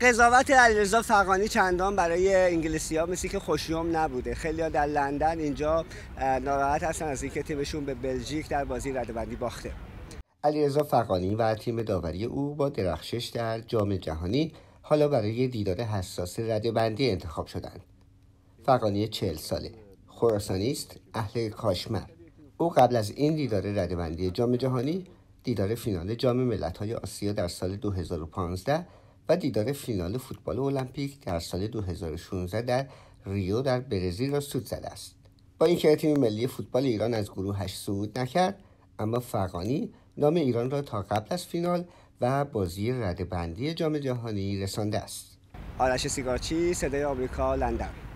قضاوت علیرضا فقانی چندان برای انگلیسی ها مثل که خوشیوم نبوده خیلی در لندن اینجا ناراحت هستن از اینکه تیمشون به بلژیک در بازی ردبندی باخته علیرضا فقانی و تیم داوری او با درخشش در جام جهانی حالا برای دیدار حساس ردبندی انتخاب شدند فقانی چهل ساله خراسانی است اهل کاشمر او قبل از این دیدار ردبندی جام جهانی دیدار فینال جام ملت‌های آسیا در سال 2015 و دیدار فینال فوتبال المپیک در سال 2016 در ریو در برزیل را سود زده است با اینکه تیم ملی فوتبال ایران از گروه گروهش سود نکرد اما فقانی نام ایران را تا قبل از فینال و بازی بندی جام جهانی رسانده است آرش سیگارچی صدای آمریکا لندن